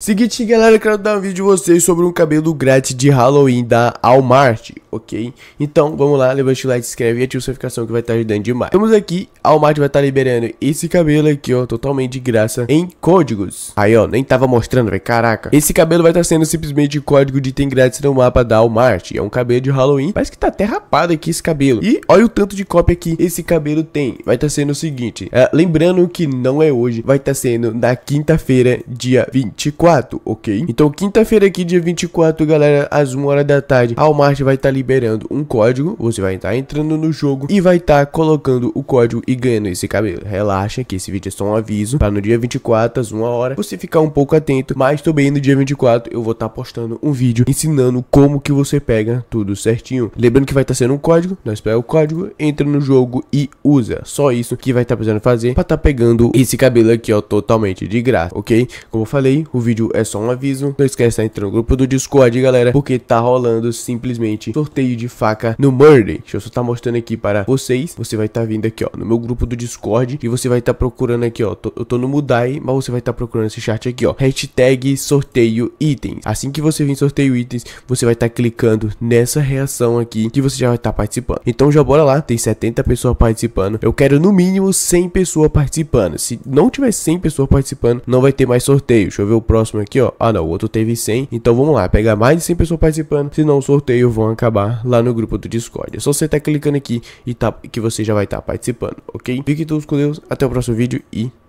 Seguinte galera, eu quero dar um vídeo de vocês sobre um cabelo grátis de Halloween da Walmart ok? Então, vamos lá, levante o like, se inscreve e ativa a notificação que vai estar ajudando demais. Estamos aqui, a Walmart vai estar liberando esse cabelo aqui, ó, totalmente de graça em códigos. Aí, ó, nem tava mostrando, velho, caraca. Esse cabelo vai estar sendo simplesmente código de item grátis no mapa da Walmart. É um cabelo de Halloween, parece que tá até rapado aqui esse cabelo. E olha o tanto de cópia que esse cabelo tem. Vai estar sendo o seguinte, uh, lembrando que não é hoje, vai estar sendo na quinta-feira, dia 24, ok? Então, quinta-feira aqui, dia 24, galera, às 1 hora da tarde, a Walmart vai estar liberando liberando um código, você vai estar entrando no jogo e vai estar tá colocando o código e ganhando esse cabelo. Relaxa que esse vídeo é só um aviso, para no dia 24 às 1 hora você ficar um pouco atento, mas também no dia 24 eu vou estar tá postando um vídeo ensinando como que você pega tudo certinho. Lembrando que vai estar tá sendo um código, nós pega o código, entra no jogo e usa. Só isso que vai estar precisando fazer para estar pegando esse cabelo aqui, ó, totalmente de graça, ok? Como eu falei, o vídeo é só um aviso. Não esquece de entrar no grupo do Discord, galera, porque tá rolando simplesmente sorteio de faca no Murder. Deixa eu só estar tá mostrando aqui para vocês. Você vai estar tá vindo aqui, ó, no meu grupo do Discord. E você vai estar tá procurando aqui, ó. Tô, eu tô no Mudai, mas você vai estar tá procurando esse chat aqui, ó. Hashtag sorteio itens. Assim que você vir sorteio itens, você vai estar tá clicando nessa reação aqui que você já vai estar tá participando. Então já bora lá. Tem 70 pessoas participando. Eu quero no mínimo 100 pessoas participando. Se não tiver 100 pessoas participando, não vai ter mais sorteio. Deixa eu ver o próximo aqui, ó. Ah, não. O outro teve 100. Então vamos lá. Pegar mais de 100 pessoas participando. Senão o sorteio vão acabar acabar lá no grupo do Discord. É só você estar tá clicando aqui e tá, que você já vai estar tá participando, ok? Fique todos com Deus, até o próximo vídeo e